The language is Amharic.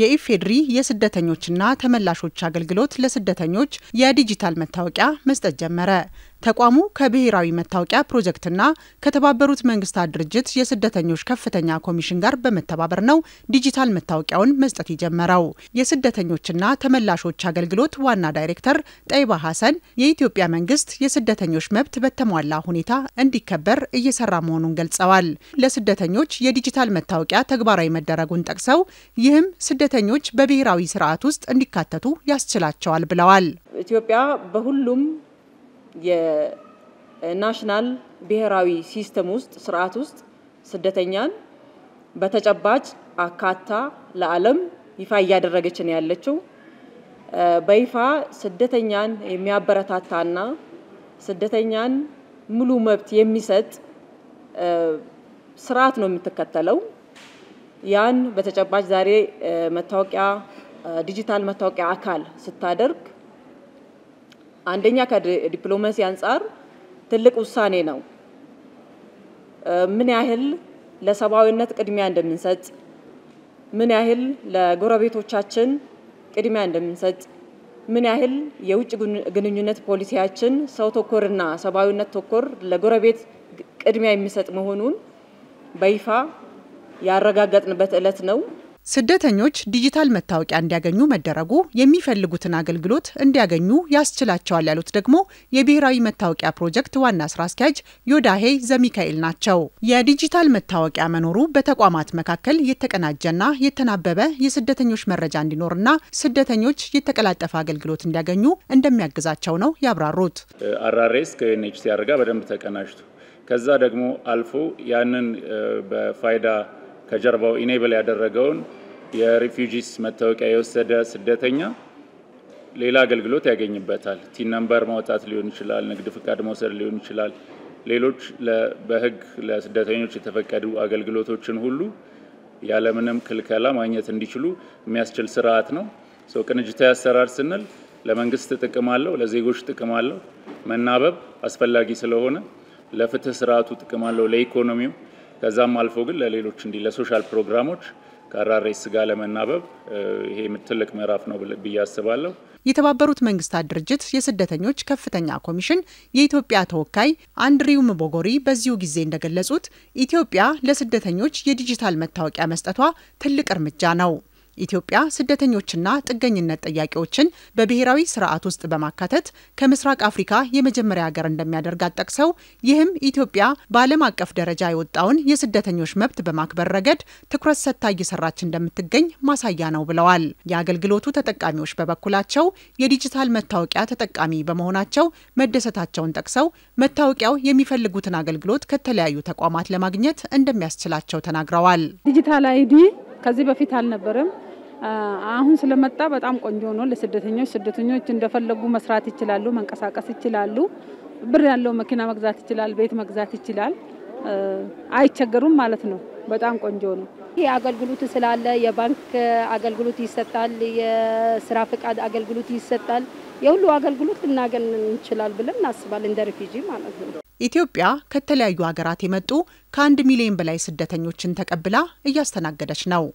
የኢፌድሪ የስደተኞችና ተመላሾች አገልግሎት ለስደተኞች የዲጂታል መታወቂያ መስጠት ጀመረ። ተቋሙ ከብሔራዊ መታወቂያ ፕሮጀክትና ከተባበሩት መንግስታት ድርጅት የስደተኞች ከፍተኛ ኮሚሽን ጋር በመተባበር ነው ዲጂታል መታወቂያውን መስጠት የጀመረው። የስደተኞችና ተመላሾች አገልግሎት ዋና ዳይሬክተር ጠይባ ሀሰን የኢትዮጵያ መንግስት የስደተኞች መብት በተሟላ ሁኔታ እንዲከበር እየሰራ መሆኑን ገልጸዋል። ለስደተኞች የዲጂታል መታወቂያ ተግባራዊ መደረጉን ጠቅሰው ይህም ስደተኞች በብሔራዊ ስርዓት ውስጥ እንዲካተቱ ያስችላቸዋል ብለዋል። ኢትዮጵያ በሁሉም የናሽናል ብሔራዊ ሲስተም ውስጥ ስርዓት ውስጥ ስደተኛን በተጨባጭ አካታ ለዓለም ይፋ እያደረገች ነው ያለችው። በይፋ ስደተኛን የሚያበረታታና ስደተኛን ሙሉ መብት የሚሰጥ ስርዓት ነው የምትከተለው። ያን በተጨባጭ ዛሬ መታወቂያ ዲጂታል መታወቂያ አካል ስታደርግ አንደኛ ከዲፕሎማሲ አንጻር ትልቅ ውሳኔ ነው። ምን ያህል ለሰብአዊነት ቅድሚያ እንደምንሰጥ፣ ምን ያህል ለጎረቤቶቻችን ቅድሚያ እንደምንሰጥ፣ ምን ያህል የውጭ ግንኙነት ፖሊሲያችን ሰው ተኮርና ሰብአዊነት ተኮር ለጎረቤት ቅድሚያ የሚሰጥ መሆኑን በይፋ ያረጋገጥንበት ዕለት ነው። ስደተኞች ዲጂታል መታወቂያ እንዲያገኙ መደረጉ የሚፈልጉትን አገልግሎት እንዲያገኙ ያስችላቸዋል ያሉት ደግሞ የብሔራዊ መታወቂያ ፕሮጀክት ዋና ስራ አስኪያጅ ዮዳሄ ዘሚካኤል ናቸው። የዲጂታል መታወቂያ መኖሩ በተቋማት መካከል የተቀናጀና የተናበበ የስደተኞች መረጃ እንዲኖርና ስደተኞች የተቀላጠፈ አገልግሎት እንዲያገኙ እንደሚያግዛቸው ነው ያብራሩት። አራሬስ ከኤንኤችሲአር ጋር በደንብ ተቀናጅቶ ከዛ ደግሞ አልፎ ያንን በፋይዳ ከጀርባው ኢኔብል ያደረገውን የሪፊጂስ መታወቂያ የወሰደ ስደተኛ ሌላ አገልግሎት ያገኝበታል። ቲን ነምበር ማውጣት ሊሆን ይችላል፣ ንግድ ፍቃድ መውሰድ ሊሆን ይችላል። ሌሎች በህግ ለስደተኞች የተፈቀዱ አገልግሎቶችን ሁሉ ያለምንም ክልከላ ማግኘት እንዲችሉ የሚያስችል ስርዓት ነው። ቅንጅታዊ አሰራር ስንል ለመንግስት ጥቅም አለው፣ ለዜጎች ጥቅም አለው። መናበብ አስፈላጊ ስለሆነ ለፍትህ ስርዓቱ ጥቅም አለው፣ ለኢኮኖሚው ከዛም አልፎ ግን ለሌሎች እንዲህ ለሶሻል ፕሮግራሞች ከአራሬስ ጋር ለመናበብ ይሄ ትልቅ ምዕራፍ ነው ብዬ አስባለሁ። የተባበሩት መንግስታት ድርጅት የስደተኞች ከፍተኛ ኮሚሽን የኢትዮጵያ ተወካይ አንድሪው ምቦጎሪ በዚሁ ጊዜ እንደገለጹት ኢትዮጵያ ለስደተኞች የዲጂታል መታወቂያ መስጠቷ ትልቅ እርምጃ ነው። ኢትዮጵያ ስደተኞችና ጥገኝነት ጠያቂዎችን በብሔራዊ ስርዓት ውስጥ በማካተት ከምስራቅ አፍሪካ የመጀመሪያ ሀገር እንደሚያደርጋት ጠቅሰው ይህም ኢትዮጵያ በዓለም አቀፍ ደረጃ የወጣውን የስደተኞች መብት በማክበር ረገድ ትኩረት ሰጥታ እየሰራች እንደምትገኝ ማሳያ ነው ብለዋል። የአገልግሎቱ ተጠቃሚዎች በበኩላቸው የዲጂታል መታወቂያ ተጠቃሚ በመሆናቸው መደሰታቸውን ጠቅሰው መታወቂያው የሚፈልጉትን አገልግሎት ከተለያዩ ተቋማት ለማግኘት እንደሚያስችላቸው ተናግረዋል። ዲጂታል አይዲ ከዚህ በፊት አልነበረም። አሁን ስለመጣ በጣም ቆንጆ ነው ለስደተኞች። ስደተኞች እንደፈለጉ መስራት ይችላሉ፣ መንቀሳቀስ ይችላሉ። ብር ያለው መኪና መግዛት ይችላል፣ ቤት መግዛት ይችላል። አይቸገሩም ማለት ነው። በጣም ቆንጆ ነው። ይህ አገልግሎት ስላለ የባንክ አገልግሎት ይሰጣል፣ የስራ ፈቃድ አገልግሎት ይሰጣል። የሁሉ አገልግሎት ልናገን እንችላል ብለን እናስባለን እንደ ሪፊጂ ማለት ነው። ኢትዮጵያ ከተለያዩ ሀገራት የመጡ ከአንድ ሚሊዮን በላይ ስደተኞችን ተቀብላ እያስተናገደች ነው።